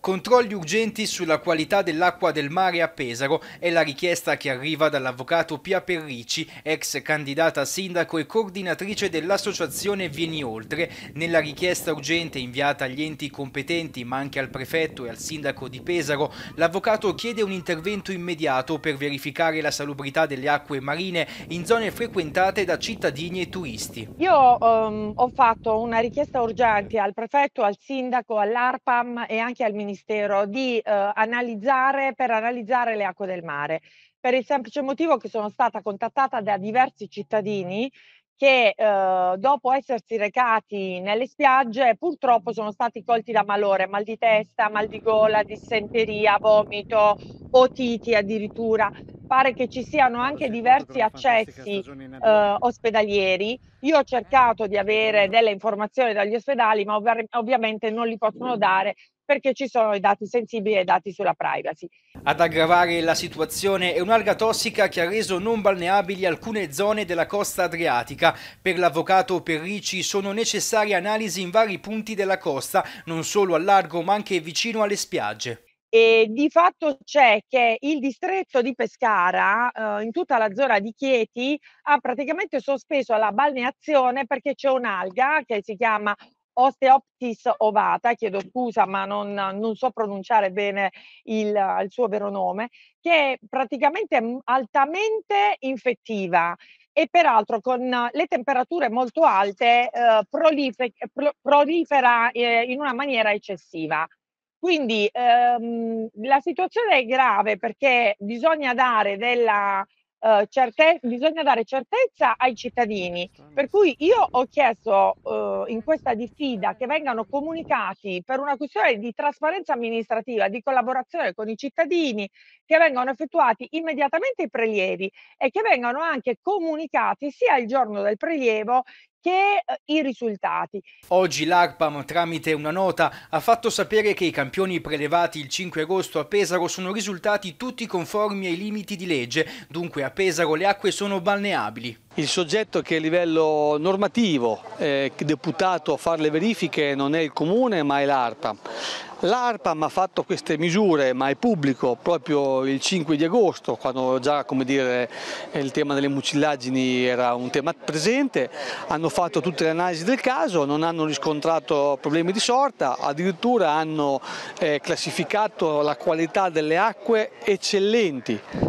Controlli urgenti sulla qualità dell'acqua del mare a Pesaro è la richiesta che arriva dall'avvocato Pia Perrici, ex candidata a sindaco e coordinatrice dell'associazione Vieni Oltre. Nella richiesta urgente inviata agli enti competenti, ma anche al prefetto e al sindaco di Pesaro, l'avvocato chiede un intervento immediato per verificare la salubrità delle acque marine in zone frequentate da cittadini e turisti. Io um, ho fatto una richiesta urgente al prefetto, al sindaco, all'ARPAM e anche al Ministero Ministero di eh, analizzare, per analizzare le acque del mare, per il semplice motivo che sono stata contattata da diversi cittadini che eh, dopo essersi recati nelle spiagge purtroppo sono stati colti da malore, mal di testa, mal di gola, dissenteria, vomito, otiti addirittura pare che ci siano anche diversi accessi eh, ospedalieri. Io ho cercato di avere delle informazioni dagli ospedali, ma ov- ovviamente non li possono dare perché ci sono i dati sensibili e i dati sulla privacy. Ad aggravare la situazione è un'alga tossica che ha reso non balneabili alcune zone della costa adriatica. Per l'avvocato Perrici sono necessarie analisi in vari punti della costa, non solo al largo ma anche vicino alle spiagge. E di fatto c'è che il distretto di Pescara, eh, in tutta la zona di Chieti, ha praticamente sospeso la balneazione perché c'è un'alga che si chiama Osteoptis ovata, chiedo scusa ma non, non so pronunciare bene il, il suo vero nome, che è praticamente mm, altamente infettiva e peraltro con le temperature molto alte eh, prolifera, prolifera eh, in una maniera eccessiva. Quindi ehm, la situazione è grave perché bisogna dare, della, eh, certe- bisogna dare certezza ai cittadini. Per cui io ho chiesto eh, in questa diffida che vengano comunicati per una questione di trasparenza amministrativa, di collaborazione con i cittadini che vengano effettuati immediatamente i prelievi e che vengano anche comunicati sia il giorno del prelievo che eh, i risultati. Oggi l'ARPAM tramite una nota ha fatto sapere che i campioni prelevati il 5 agosto a Pesaro sono risultati tutti conformi ai limiti di legge, dunque a Pesaro le acque sono balneabili. Il soggetto che a livello normativo è eh, deputato a fare le verifiche non è il Comune ma è l'ARPA. L'ARPAM ha fatto queste misure, ma è pubblico, proprio il 5 di agosto, quando già dire, eh, il tema delle mucillagini era un tema presente, hanno fatto tutte le analisi del caso, non hanno riscontrato problemi di sorta, addirittura hanno eh, classificato la qualità delle acque eccellenti